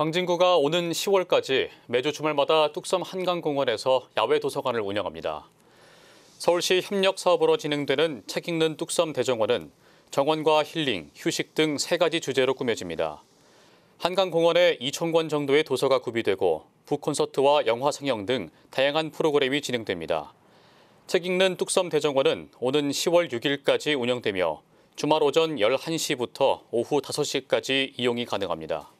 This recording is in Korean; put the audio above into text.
광진구가 오는 10월까지 매주 주말마다 뚝섬 한강공원에서 야외 도서관을 운영합니다. 서울시 협력 사업으로 진행되는 책 읽는 뚝섬 대정원은 정원과 힐링, 휴식 등 세 가지 주제로 꾸며집니다. 한강공원에 2천 권 정도의 도서가 구비되고 북콘서트와 영화 상영 등 다양한 프로그램이 진행됩니다. 책 읽는 뚝섬 대정원은 오는 10월 6일까지 운영되며 주말 오전 11시부터 오후 5시까지 이용이 가능합니다.